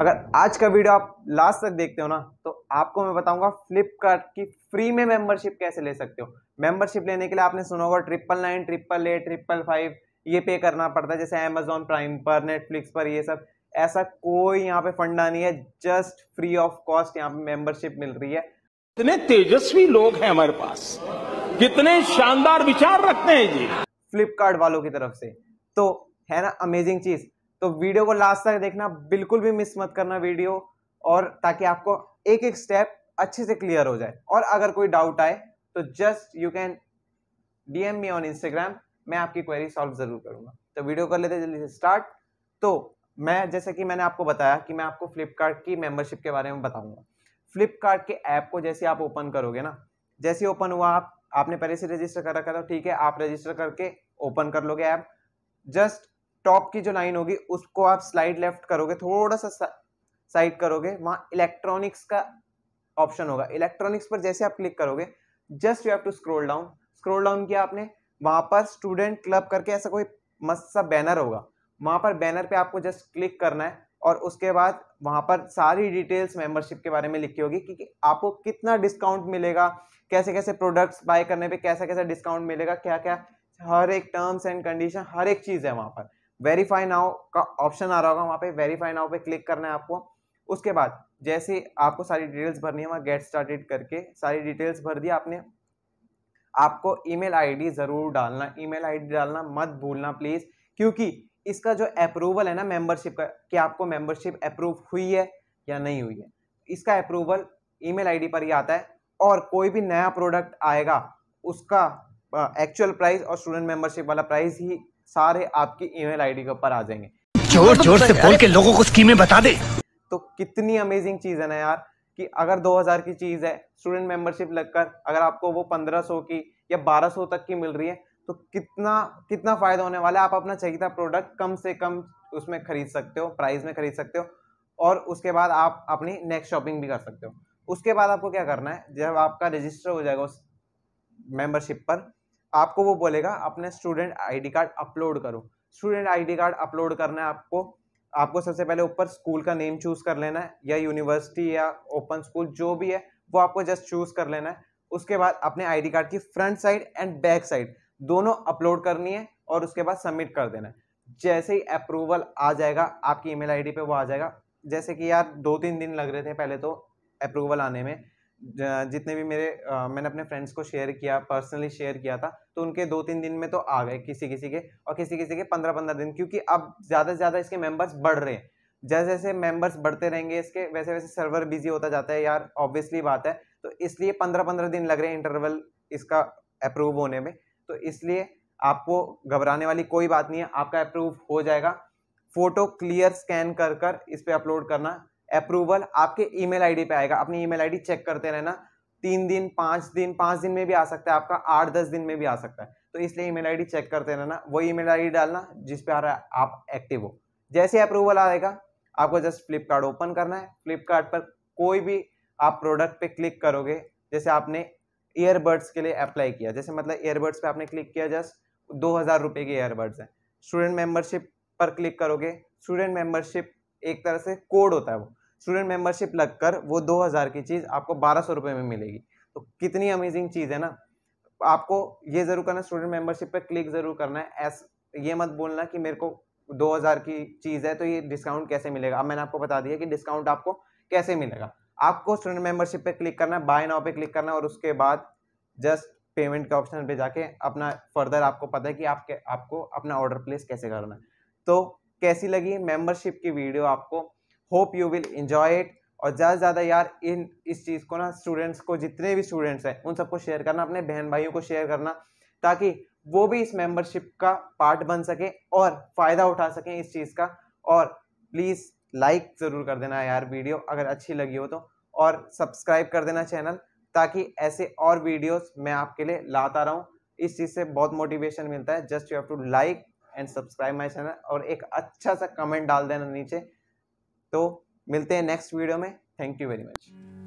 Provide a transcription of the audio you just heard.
अगर आज का वीडियो आप लास्ट तक देखते हो ना तो आपको मैं बताऊंगा फ्लिपकार्ट की फ्री में मेंबरशिप कैसे ले सकते हो मेंबरशिप लेने के लिए आपने सुना होगा triple nine triple eight triple five ये पे करना पड़ता है जैसे अमेजोन प्राइम पर नेटफ्लिक्स पर ये सब ऐसा कोई यहाँ पे फंडा नहीं है जस्ट फ्री ऑफ कॉस्ट यहाँ पे मेंबरशिप मिल रही है इतने तेजस्वी लोग हैं हमारे पास कितने शानदार विचार रखते हैं जी फ्लिपकार्ट वालों की तरफ से तो है ना अमेजिंग चीज तो वीडियो को लास्ट तक देखना बिल्कुल भी मिस मत करना वीडियो और ताकि आपको एक एक स्टेप अच्छे से क्लियर हो जाए और अगर कोई डाउट आए तो just you can DM me on Instagram मैं आपकी क्वेरी सॉल्व ज़रूर करूंगा तो वीडियो कर लेते जल्दी से स्टार्ट तो मैं जैसे कि मैंने आपको बताया कि मैं आपको फ्लिपकार्ट की मेंबरशिप के बारे में बताऊंगा फ्लिपकार्ट के ऐप को जैसे आप ओपन करोगे ना जैसे ओपन हुआ आप आपने पहले से रजिस्टर कर रखा था ठीक है आप रजिस्टर करके ओपन कर लोगे ऐप जस्ट टॉप की जो लाइन होगी उसको आप स्लाइड लेफ्ट करोगे थोड़ा सा साइड करोगे वहाँ इलेक्ट्रॉनिक्स का ऑप्शन होगा इलेक्ट्रॉनिक्स पर जैसे आप क्लिक करोगे just you have to scroll down scroll down किया आपने वहाँ पर स्टूडेंट क्लब करके ऐसा कोई मस्त सा बैनर होगा वहाँ पर बैनर पे आपको जस्ट क्लिक करना है और उसके बाद वहाँ पर सारी डिटेल्स मेंबरशिप के बारे में लिखी होगी कि, कि आपको कितना डिस्काउंट मिलेगा कैसे कैसे प्रोडक्ट्स बाय करने पे कैसा कैसा डिस्काउंट मिलेगा क्या क्या हर एक टर्म्स एंड कंडीशन हर एक चीज़ है वहाँ पर वेरीफाई नाउ का ऑप्शन आ रहा होगा वहाँ पे वेरीफाई नाउ पे क्लिक करना है आपको उसके बाद जैसे आपको सारी डिटेल्स भरनी है वहाँ गेट स्टार्टेड करके सारी डिटेल्स भर दी आपने आपको ईमेल आईडी ज़रूर डालना ईमेल आईडी डालना मत भूलना प्लीज़ क्योंकि इसका जो अप्रूवल है ना मेंबरशिप का कि आपको मेंबरशिप अप्रूव हुई है या नहीं हुई है इसका अप्रूवल ईमेल आईडी पर ही आता है और कोई भी नया प्रोडक्ट आएगा उसका एक्चुअल प्राइस और स्टूडेंट मेंबरशिप वाला प्राइस ही सारे आपकी ईमेल आईडी के ऊपर आ जाएंगे जोर जोर से बोल के लोगों को स्कीमें बता दे तो कितनी अमेजिंग चीज है ना यार कि अगर 2000 की चीज है स्टूडेंट मेंबरशिप लगकर अगर आपको वो 1500 की या 1200 तक की मिल रही है तो कितना कितना फायदा होने वाला है आप अपना चाहिए प्रोडक्ट कम से कम उसमें खरीद सकते हो प्राइस में खरीद सकते हो और उसके बाद आप अपनी नेक्स्ट शॉपिंग भी कर सकते हो उसके बाद आपको क्या करना है जब आपका रजिस्टर हो जाएगा उस मेंबरशिप पर आपको वो बोलेगा अपने स्टूडेंट आईडी कार्ड अपलोड करो स्टूडेंट आईडी कार्ड अपलोड करना है आपको आपको सबसे पहले ऊपर स्कूल का नेम चूज़ कर लेना है या यूनिवर्सिटी या ओपन स्कूल जो भी है वो आपको जस्ट चूज़ कर लेना है उसके बाद अपने आईडी कार्ड की front side and back side दोनों अपलोड करनी है और उसके बाद सबमिट कर देना है जैसे ही अप्रूवल आ जाएगा आपकी ईमेल आईडी पे वो आ जाएगा जैसे कि यार दो तीन दिन लग रहे थे पहले तो अप्रूवल आने में जितने भी मेरे आ, मैंने अपने फ्रेंड्स को शेयर किया पर्सनली शेयर किया था तो उनके दो तीन दिन में तो आ गए किसी किसी के और किसी किसी के पंद्रह पंद्रह दिन क्योंकि अब ज़्यादा से ज़्यादा इसके मेंबर्स बढ़ रहे हैं जैसे जैसे मेंबर्स बढ़ते रहेंगे इसके वैसे वैसे सर्वर बिजी होता जाता है यार ऑब्वियसली बात है तो इसलिए पंद्रह पंद्रह दिन लग रहे हैं इंटरवल इसका अप्रूव होने में तो इसलिए आपको घबराने वाली कोई बात नहीं है आपका अप्रूव हो जाएगा फ़ोटो क्लियर स्कैन कर कर इस पर अपलोड करना अप्रूवल आपके ईमेल आईडी पे आएगा अपनी ईमेल आईडी चेक करते रहना तीन दिन पाँच दिन पाँच दिन में भी आ सकता है आपका आठ दस दिन में भी आ सकता है तो इसलिए ईमेल आईडी चेक करते रहना वही ईमेल आईडी डालना जिस पे आ रहा है आप एक्टिव हो जैसे अप्रूवल आएगा आपको जस्ट फ्लिपकार्ट ओपन करना है फ्लिपकार्ट पर कोई भी आप प्रोडक्ट पे क्लिक करोगे जैसे आपने ईयरबड्स के लिए अप्लाई किया जैसे मतलब ईयरबड्स पे आपने क्लिक किया जस्ट दो हज़ार रुपये के ईयरबड्स हैं स्टूडेंट मेम्बरशिप पर क्लिक करोगे स्टूडेंट मेम्बरशिप एक तरह से कोड होता है वो स्टूडेंट मेंबरशिप लगकर वो दो हज़ार की चीज़ आपको बारह सौ रुपये में मिलेगी तो कितनी अमेजिंग चीज़ है ना आपको ये ज़रूर करना स्टूडेंट मेंबरशिप पे क्लिक ज़रूर करना है ऐस ये मत बोलना कि मेरे को दो हज़ार की चीज़ है तो ये डिस्काउंट कैसे मिलेगा अब मैंने आपको बता दिया कि डिस्काउंट आपको कैसे मिलेगा आपको स्टूडेंट मेंबरशिप पे क्लिक करना है बाय नाउ पे क्लिक करना है और उसके बाद जस्ट पेमेंट के ऑप्शन पे जाके अपना फर्दर आपको पता है कि आपके आपको अपना ऑर्डर प्लेस कैसे करना है तो कैसी लगी मेंबरशिप की वीडियो आपको hope you will enjoy it और ज़्यादा से ज़्यादा यार इन इस चीज़ को ना स्टूडेंट्स को जितने भी स्टूडेंट्स हैं उन सबको शेयर करना अपने बहन भाइयों को शेयर करना ताकि वो भी इस मेंबरशिप का पार्ट बन सकें और फ़ायदा उठा सकें इस चीज़ का और प्लीज़ लाइक ज़रूर कर देना यार वीडियो अगर अच्छी लगी हो तो और सब्सक्राइब कर देना चैनल ताकि ऐसे और वीडियोस मैं आपके लिए लाता रहूं इस चीज़ से बहुत मोटिवेशन मिलता है just you have to like and subscribe my channel और एक अच्छा सा कमेंट डाल देना नीचे तो मिलते हैं नेक्स्ट वीडियो में थैंक यू वेरी मच